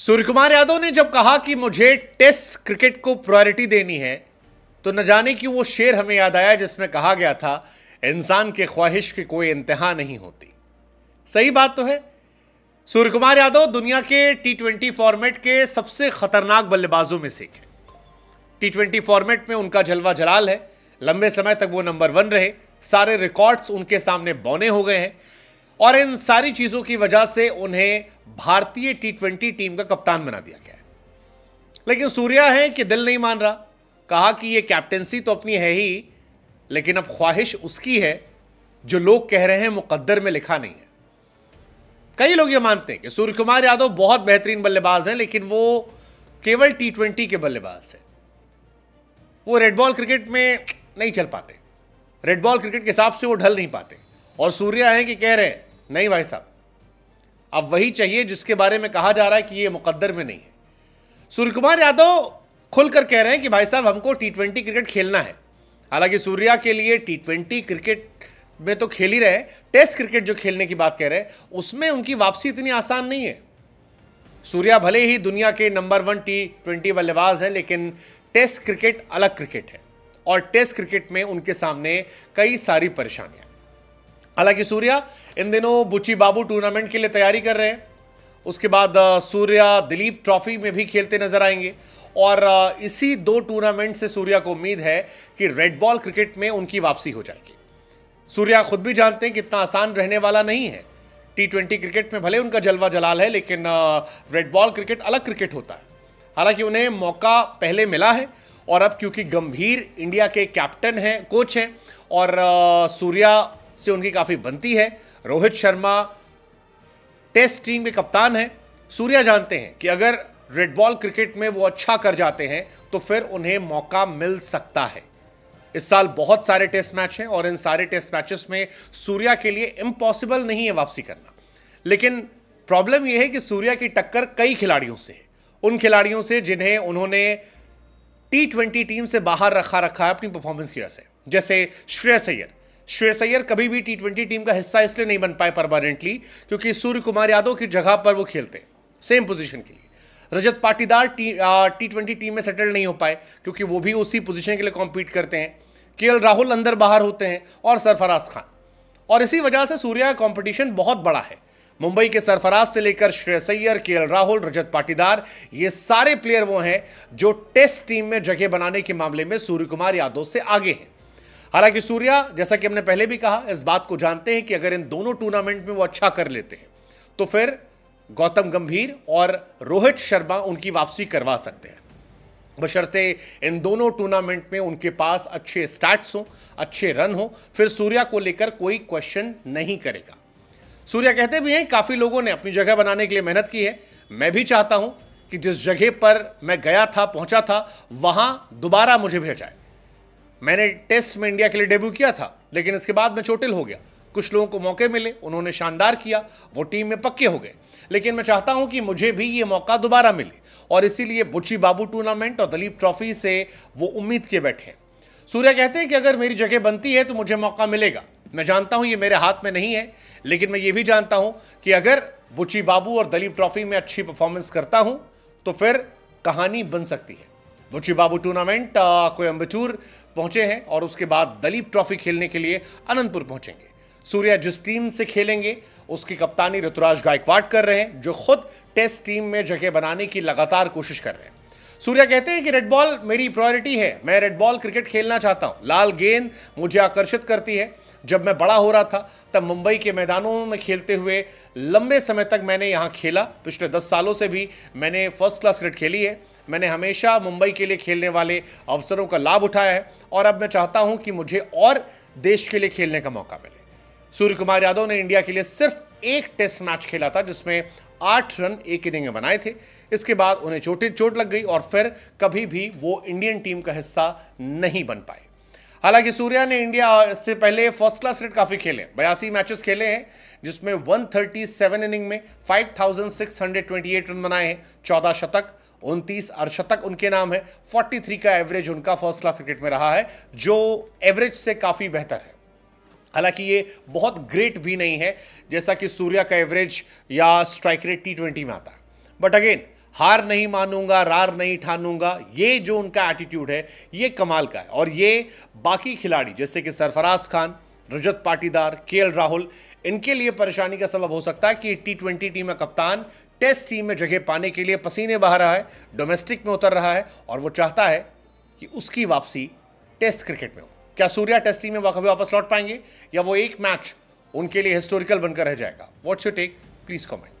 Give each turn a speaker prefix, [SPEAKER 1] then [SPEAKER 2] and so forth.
[SPEAKER 1] सूर्य कुमार यादव ने जब कहा कि मुझे टेस्ट क्रिकेट को प्रायोरिटी देनी है तो न जाने क्यों वो शेर हमें याद आया जिसमें कहा गया था इंसान के ख्वाहिश की कोई इंतहा नहीं होती सही बात तो है सूर्य कुमार यादव दुनिया के टी ट्वेंटी फॉर्मेट के सबसे खतरनाक बल्लेबाजों में से एक है टी ट्वेंटी फॉर्मेट में उनका जलवा जलाल है लंबे समय तक वो नंबर वन रहे सारे रिकॉर्ड्स उनके सामने बौने हो गए हैं और इन सारी चीजों की वजह से उन्हें भारतीय टी ट्वेंटी टीम का कप्तान बना दिया गया है लेकिन सूर्या है कि दिल नहीं मान रहा कहा कि ये कैप्टेंसी तो अपनी है ही लेकिन अब ख्वाहिश उसकी है जो लोग कह रहे हैं मुकद्दर में लिखा नहीं है कई लोग ये मानते हैं कि सूर्य कुमार यादव बहुत बेहतरीन बल्लेबाज हैं लेकिन वो केवल टी ट्वेंटी के बल्लेबाज हैं वो रेड बॉल क्रिकेट में नहीं चल पाते रेड बॉल क्रिकेट के हिसाब से वो ढल नहीं पाते और सूर्या है कि कह रहे हैं नहीं भाई साहब अब वही चाहिए जिसके बारे में कहा जा रहा है कि ये मुकद्दर में नहीं है सूर्य कुमार यादव खुलकर कह रहे हैं कि भाई साहब हमको टी ट्वेंटी क्रिकेट खेलना है हालांकि सूर्या के लिए टी ट्वेंटी क्रिकेट में तो खेल ही रहे टेस्ट क्रिकेट जो खेलने की बात कह रहे हैं उसमें उनकी वापसी इतनी आसान नहीं है सूर्या भले ही दुनिया के नंबर वन टी ट्वेंटी बल्लेबाज हैं लेकिन टेस्ट क्रिकेट अलग क्रिकेट है और टेस्ट क्रिकेट में उनके सामने कई सारी परेशानियां हालांकि सूर्या इन दिनों बुची बाबू टूर्नामेंट के लिए तैयारी कर रहे हैं उसके बाद सूर्या दिलीप ट्रॉफी में भी खेलते नजर आएंगे और इसी दो टूर्नामेंट से सूर्या को उम्मीद है कि रेड बॉल क्रिकेट में उनकी वापसी हो जाएगी सूर्या खुद भी जानते हैं कि इतना आसान रहने वाला नहीं है टी ट्वेंटी क्रिकेट में भले उनका जलवा जलाल है लेकिन रेड बॉल क्रिकेट अलग क्रिकेट होता है हालांकि उन्हें मौका पहले मिला है और अब क्योंकि गंभीर इंडिया के कैप्टन हैं कोच हैं और सूर्या से उनकी काफ़ी बनती है रोहित शर्मा टेस्ट टीम के कप्तान हैं सूर्या जानते हैं कि अगर रेड बॉल क्रिकेट में वो अच्छा कर जाते हैं तो फिर उन्हें मौका मिल सकता है इस साल बहुत सारे टेस्ट मैच हैं और इन सारे टेस्ट मैचेस में सूर्या के लिए इम्पॉसिबल नहीं है वापसी करना लेकिन प्रॉब्लम यह है कि सूर्या की टक्कर कई खिलाड़ियों से है उन खिलाड़ियों से जिन्हें उन्होंने टी ट्वेंटी टीम से बाहर रखा रखा है अपनी परफॉर्मेंस की वजह से जैसे श्रेय सैयद श्रेयस अय्यर कभी भी टी ट्वेंटी टीम का हिस्सा इसलिए नहीं बन पाए परमानेंटली क्योंकि सूर्य कुमार यादव की जगह पर वो खेलते सेम पोजीशन के लिए Rajat Patidar T T twenty team में सेटल नहीं हो पाए क्योंकि वो भी उसी पोजीशन के लिए कॉम्पीट करते हैं के राहुल अंदर बाहर होते हैं और सरफराज खान और इसी वजह से सूर्या का कॉम्पिटिशन बहुत बड़ा है मुंबई के सरफराज से लेकर श्रेयस अय्यर के राहुल रजत पाटीदार ये सारे प्लेयर वो हैं जो टेस्ट टीम में जगह बनाने के मामले में सूर्य कुमार यादव से आगे हैं हालांकि सूर्या जैसा कि हमने पहले भी कहा इस बात को जानते हैं कि अगर इन दोनों टूर्नामेंट में वो अच्छा कर लेते हैं तो फिर गौतम गंभीर और रोहित शर्मा उनकी वापसी करवा सकते हैं बशर्ते इन दोनों टूर्नामेंट में उनके पास अच्छे स्टार्ट्स हों अच्छे रन हों फिर सूर्या को लेकर कोई क्वेश्चन नहीं करेगा सूर्या कहते भी हैं काफ़ी लोगों ने अपनी जगह बनाने के लिए मेहनत की है मैं भी चाहता हूं कि जिस जगह पर मैं गया था पहुंचा था वहां दोबारा मुझे भेजा है मैंने टेस्ट में इंडिया के लिए डेब्यू किया था लेकिन इसके बाद मैं चोटिल हो गया कुछ लोगों को मौके मिले उन्होंने शानदार किया वो टीम में पक्के हो गए लेकिन मैं चाहता हूं कि मुझे भी ये मौका दोबारा मिले और इसीलिए बुच्ची बाबू टूर्नामेंट और दलीप ट्रॉफी से वो उम्मीद किए बैठे हैं सूर्या कहते हैं कि अगर मेरी जगह बनती है तो मुझे मौका मिलेगा मैं जानता हूं ये मेरे हाथ में नहीं है लेकिन मैं ये भी जानता हूं कि अगर बुच्ची बाबू और दलीप ट्रॉफी में अच्छी परफॉर्मेंस करता हूं तो फिर कहानी बन सकती है बुची बाबू टूर्नामेंट कोयम्बचूर पहुंचे हैं और उसके बाद दलीप ट्रॉफी खेलने के लिए अनंतपुर पहुंचेंगे सूर्या जिस टीम से खेलेंगे उसकी कप्तानी ऋतुराज गायकवाड कर रहे हैं जो खुद टेस्ट टीम में जगह बनाने की लगातार कोशिश कर रहे हैं सूर्या कहते हैं कि रेड बॉल मेरी प्रायोरिटी है मैं रेड बॉल क्रिकेट खेलना चाहता हूं लाल गेंद मुझे आकर्षित करती है जब मैं बड़ा हो रहा था तब मुंबई के मैदानों में खेलते हुए लंबे समय तक मैंने यहाँ खेला पिछले दस सालों से भी मैंने फर्स्ट क्लास क्रिकेट खेली है मैंने हमेशा मुंबई के लिए खेलने वाले अवसरों का लाभ उठाया है और अब मैं चाहता हूं कि मुझे और देश के लिए खेलने का मौका मिले सूर्य कुमार यादव ने इंडिया के लिए सिर्फ एक टेस्ट मैच खेला था जिसमें आठ रन एक इनिंग में बनाए थे इसके बाद उन्हें चोटी चोट लग गई और फिर कभी भी वो इंडियन टीम का हिस्सा नहीं बन पाए हालांकि सूर्या ने इंडिया से पहले फर्स्ट क्लास रेट काफ़ी खेले बयासी मैचेस खेले हैं जिसमें 137 इनिंग में 5,628 रन बनाए हैं चौदह शतक उनतीस अर्शतक उनके नाम है 43 का एवरेज उनका फर्स्ट क्लास क्रिकेट में रहा है जो एवरेज से काफ़ी बेहतर है हालांकि ये बहुत ग्रेट भी नहीं है जैसा कि सूर्या का एवरेज या स्ट्राइक रेट टी में आता है बट अगेन हार नहीं मानूंगा रार नहीं ठानूंगा ये जो उनका एटीट्यूड है ये कमाल का है और ये बाकी खिलाड़ी जैसे कि सरफराज खान रजत पाटीदार के राहुल इनके लिए परेशानी का सबब हो सकता है कि टी ट्वेंटी टीम का कप्तान टेस्ट टीम में जगह पाने के लिए पसीने बहा रहा है डोमेस्टिक में उतर रहा है और वो चाहता है कि उसकी वापसी टेस्ट क्रिकेट में हो क्या सूर्या टेस्ट टीम में कभी वापस लौट पाएंगे या वो एक मैच उनके लिए हिस्टोरिकल बनकर रह जाएगा what's you take please comment